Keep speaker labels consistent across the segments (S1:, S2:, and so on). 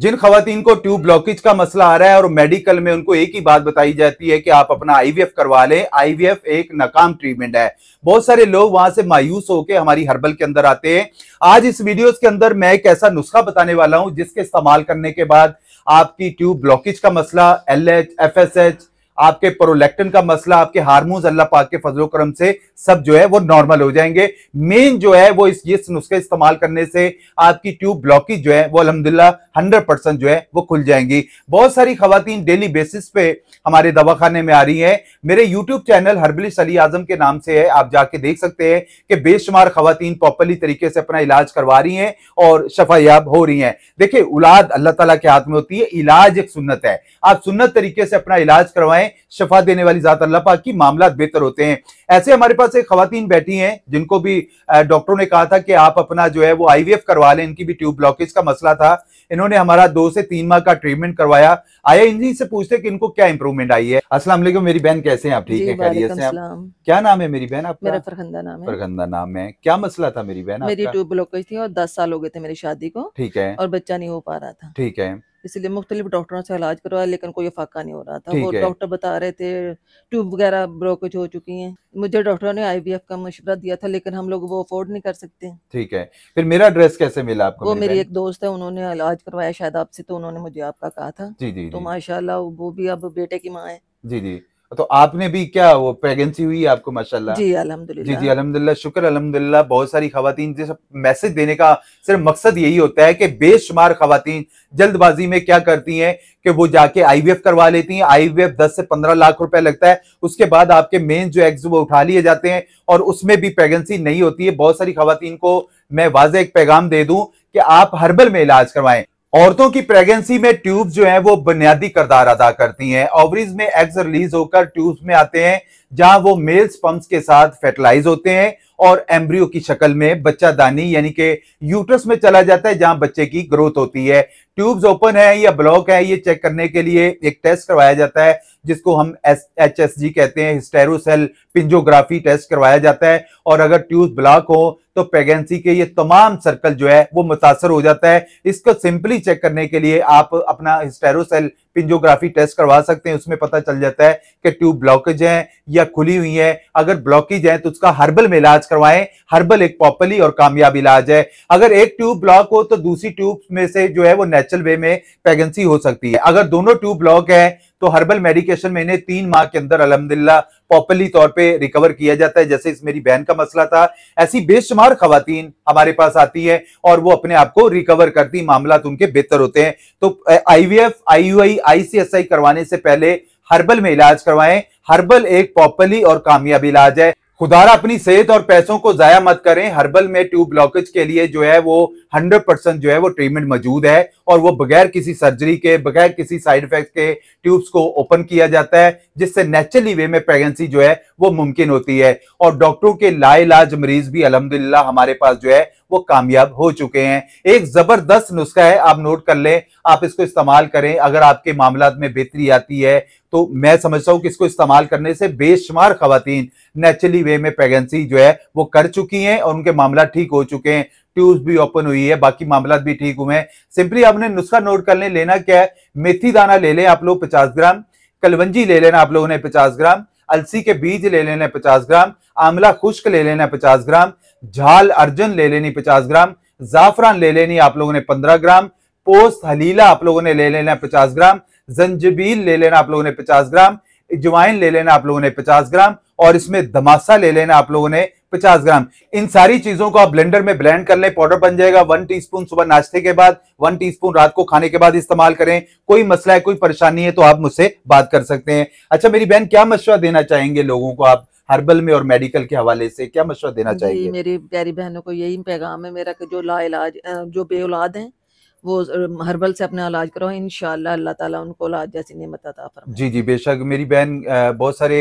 S1: जिन खातन को tube blockage का मसला आ रहा है और मेडिकल में उनको एक ही बात बताई जाती है कि आप अपना आईवीएफ करवा लें आईवीएफ एक नाकाम ट्रीटमेंट है बहुत सारे लोग वहां से मायूस होकर हमारी हर्बल के अंदर आते हैं आज इस वीडियो के अंदर मैं एक ऐसा नुस्खा बताने वाला हूं जिसके इस्तेमाल करने के बाद आपकी ट्यूब ब्लॉकेज का मसला L H F S H आपके प्रोलेक्टन का मसला आपके हारमोन अल्लाह पाक के फजलो करम से सब जो है वो नॉर्मल हो जाएंगे मेन जो है वो इस ये नुस्खे इस्तेमाल करने से आपकी ट्यूब ब्लॉकेज जो है वो अलहमदिल्ला हंड्रेड परसेंट जो है वो खुल जाएंगी बहुत सारी खातन डेली बेसिस पे हमारे दवाखाने में आ रही है मेरे YouTube channel Herbalish Ali Azam के नाम से है आप जाके देख सकते हैं कि बेशुमार खातन प्रॉपरली तरीके से अपना इलाज करवा रही हैं और शफायाब हो रही हैं देखिए औलाद अल्लाह ताला के हाथ में होती है इलाज एक सुन्नत है आप सुन्नत तरीके से अपना इलाज करवाएं हैं शफा देने वाली ज़ात अल्लाह पाक की मामला बेहतर होते हैं ऐसे हमारे पास एक खातन बैठी हैं जिनको भी डॉक्टरों ने कहा था कि आप अपना जो है वो आई करवा लें इनकी भी ट्यूब ब्लॉकेज का मसला था इन्होंने हमारा दो से तीन माह का ट्रीटमेंट करवाया आया इन से पूछते कि इनको क्या इंप्रूवमेंट आई है असला मेरी बहन कैसे हैं आप ठीक है खैरियत से आप क्या नाम है मेरी बहन आपका मेरा फरखंदा नाम है फरखंदा नाम है क्या मसला था मेरी बहन मेरी ट्यूब
S2: ब्लॉकेज थी और दस साल हो गए थे मेरी शादी को ठीक है और बच्चा नहीं हो पा रहा था ठीक है इसलिए मुख्तलिफ डॉक्टरों से इलाज करवाया लेकिन कोई फाका नहीं हो रहा था वो डॉक्टर बता रहे थे ट्यूब वगैरह ब्रोकेज हो चुकी हैं मुझे डॉक्टरों ने आईवीएफ का मशवरा दिया था लेकिन हम लोग वो अफोर्ड नहीं कर सकते
S1: ठीक है फिर मेरा एड्रेस कैसे मिला आपको वो मेरी एक
S2: दोस्त है उन्होंने इलाज करवाया शायद आपसे तो उन्होंने मुझे आपका कहा था जी जी तो माशाल्लाह वो भी अब बेटे की माँ है
S1: जी जी तो आपने भी क्या वो प्रेगनेंसी हुई आपको माशाल्लाह जी अल्हम्दुलिल्लाह जी जी अल्हम्दुलिल्लाह शुक्र अल्हम्दुलिल्लाह बहुत सारी खातन जैसे मैसेज देने का सिर्फ मकसद यही होता है कि बेशुमार खातन जल्दबाजी में क्या करती हैं कि वो जाके आईवीएफ करवा लेती हैं आईवीएफ 10 से 15 लाख रुपए लगता है उसके बाद आपके मेन जो एग्ज वो उठा लिए जाते हैं और उसमें भी प्रेगनेंसी नहीं होती है बहुत सारी खातन को मैं वाजह एक पैगाम दे दूँ कि आप हर्बल में इलाज करवाएं औरतों की प्रेगनेंसी में ट्यूब्स जो है वो बुनियादी करदार अदा करती हैं ओवरीज में एग्स रिलीज होकर ट्यूब्स में आते हैं जहां वो मेल्स पंप्स के साथ फर्टिलाइज होते हैं और एम्ब्रियो की शक्ल में बच्चा दानी यानी कि यूट्रस में चला जाता है जहां बच्चे की ग्रोथ होती है ट्यूब्स ओपन है या ब्लॉक है ये चेक करने के लिए एक टेस्ट करवाया जाता है जिसको हम एस एच एस जी कहते हैं हिस्टेरोसेल पिंजोग्राफी टेस्ट करवाया जाता है और अगर ट्यूब ब्लॉक हो तो प्रेगनेंसी के ये तमाम सर्कल जो है वो मुतासर हो जाता है इसको सिंपली चेक करने के लिए आप अपना हिस्टेरोसेल पिंजोग्राफी टेस्ट करवा सकते हैं उसमें पता चल जाता है कि ट्यूब ब्लॉकेज है या खुली हुई है अगर ब्लॉकेज है तो उसका हर्बल में इलाज करवाएं हर्बल एक पॉपरली और कामयाब इलाज है अगर एक ट्यूब ब्लॉक हो तो दूसरी ट्यूब में से जो है वो नेचुरल वे में प्रेगनेंसी हो सकती है अगर दोनों ट्यूब ब्लॉक है तो हर्बल मेडिकेशन मैंने तीन माह के अंदर अलहमदिल्ला प्रॉपरली तौर पे रिकवर किया जाता है जैसे इस मेरी बहन का मसला था ऐसी बेशुमार खातन हमारे पास आती है और वो अपने आप को रिकवर करती मामला तो उनके बेहतर होते हैं तो आईवीएफ आईयूआई आईसीएसआई करवाने से पहले हर्बल में इलाज करवाएं हर्बल एक प्रॉपरली और कामयाब इलाज है खुदारा अपनी सेहत और पैसों को जाया मत करें हर्बल में ट्यूब ब्लॉकेज के लिए जो है वो 100% परसेंट जो है वो ट्रीटमेंट मौजूद है और वो बगैर किसी सर्जरी के बगैर किसी साइड इफेक्ट के ट्यूब्स को ओपन किया जाता है जिससे नेचुरली वे में प्रेगनेंसी जो है वो मुमकिन होती है और डॉक्टरों के लाइलाज मरीज भी अलहमदिल्ला हमारे पास जो है वो कामयाब हो चुके हैं एक जबरदस्त नुस्खा है आप नोट कर लें आप इसको इस्तेमाल करें अगर आपके मामला में बेहतरी आती है तो मैं समझता हूं कि इसको इस्तेमाल करने से बेशुमार खातन नेचुरली वे में प्रेगनेंसी जो है वो कर चुकी हैं और उनके मामला ठीक हो चुके हैं ट्यूब भी ओपन हुई है बाकी मामला भी ठीक हुए हैं सिंपली आपने नुस्खा नोट कर लें लेना क्या है मेथी दाना ले लें आप लोग पचास ग्राम कलवंजी ले लेना आप लोगों ने पचास ग्राम अलसी के बीज ले लेना पचास ग्राम आंवला खुश्क ले लेना पचास ग्राम झाल अर्जन ले लेनी पचास ग्राम जाफरान ले लेनी आप लोगों ने पंद्रह ग्राम पोस्त हलीला आप लोगों ने ले लेना पचास ग्राम जंजबील ले लेना आप लोगों ने पचास ग्राम इजवाइन ले लेना आप लोगों ने पचास ग्राम और इसमें दमासा ले लेना आप लोगों ने पचास ग्राम इन सारी चीजों को आप ब्लेंडर में ब्लेंड कर लें पाउडर बन जाएगा वन टीस्पून सुबह नाश्ते के बाद वन टीस्पून रात को खाने के बाद इस्तेमाल करें कोई मसला है कोई परेशानी है तो आप मुझसे बात कर सकते हैं अच्छा मेरी बहन क्या मशवरा देना चाहेंगे लोगों को आप हर्बल में और मेडिकल के हवाले से क्या मशवरा देना चाहिए
S2: मेरी प्यारी बहनों को यही पैगाम है मेरा कि जो लाइलाज जो बेउलाद हैं वो हर्बल से अपना इलाज करो इन अल्लाह ताला उनको इलाज जैसी नियमत
S1: जी जी बेशक मेरी बहन बहुत सारे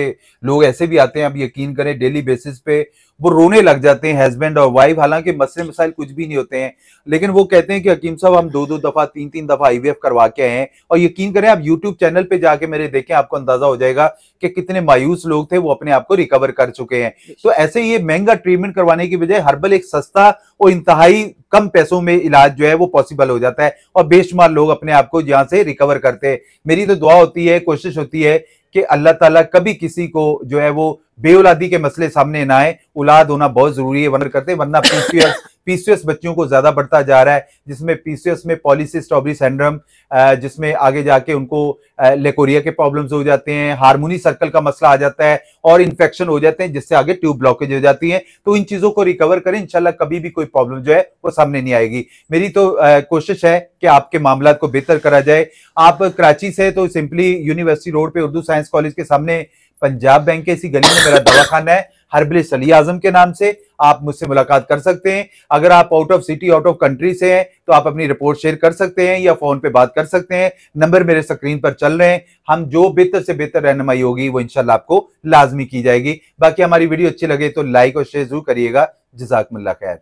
S1: लोग ऐसे भी आते हैं आप यकीन करें डेली बेसिस पे वो रोने लग जाते हैं हस्बैंड और वाइफ हालांकि मसले मसाइल कुछ भी नहीं होते हैं लेकिन वो कहते हैं कि हकीम साहब हम दो दो दफा तीन तीन दफा आई करवा के आए हैं और यकीन करें आप यूट्यूब चैनल पे जाके मेरे देखें आपको अंदाजा हो जाएगा कि कितने मायूस लोग थे वो अपने आप को रिकवर कर चुके हैं तो ऐसे ये महंगा ट्रीटमेंट करवाने की बजाय हर्बल एक सस्ता और इंतहाई कम पैसों में इलाज जो है वो पॉसिबल हो जाता जाता है और बेशुमार लोग अपने आप को यहाँ से रिकवर करते हैं मेरी तो दुआ होती है कोशिश होती है कि अल्लाह ताला कभी किसी को जो है वो बेउलादी के मसले सामने ना आए औलाद होना बहुत जरूरी है वनर करते वरना पीसीएस बच्चियों को ज्यादा बढ़ता जा रहा है जिसमें पीसीएस में पॉलिसिस्ट सेंड्रम जिसमें आगे जाके उनको लेकोरिया के प्रॉब्लम्स हो जाते हैं हारमोनी सर्कल का मसला आ जाता है और इन्फेक्शन हो जाते हैं जिससे आगे ट्यूब ब्लॉकेज हो जाती है तो इन चीजों को रिकवर करें इनशाला कभी भी कोई प्रॉब्लम जो है वो सामने नहीं आएगी मेरी तो कोशिश है कि आपके मामला को बेहतर करा जाए आप कराची से तो सिंपली यूनिवर्सिटी रोड पे उर्दू साइंस कॉलेज के सामने पंजाब बैंक के इसी गली में मेरा दवाखाना है हरबिल सली आजम के नाम से आप मुझसे मुलाकात कर सकते हैं अगर आप out of city out of country से हैं तो आप अपनी रिपोर्ट शेयर कर सकते हैं या फोन पे बात कर सकते हैं नंबर मेरे स्क्रीन पर चल रहे हैं हम जो बेहतर से बेहतर रहनमाई होगी वो इनशाला आपको लाजमी की जाएगी बाकी हमारी वीडियो अच्छी लगे तो लाइक और शेयर जरूर करिएगा जजाकमल्ला खैर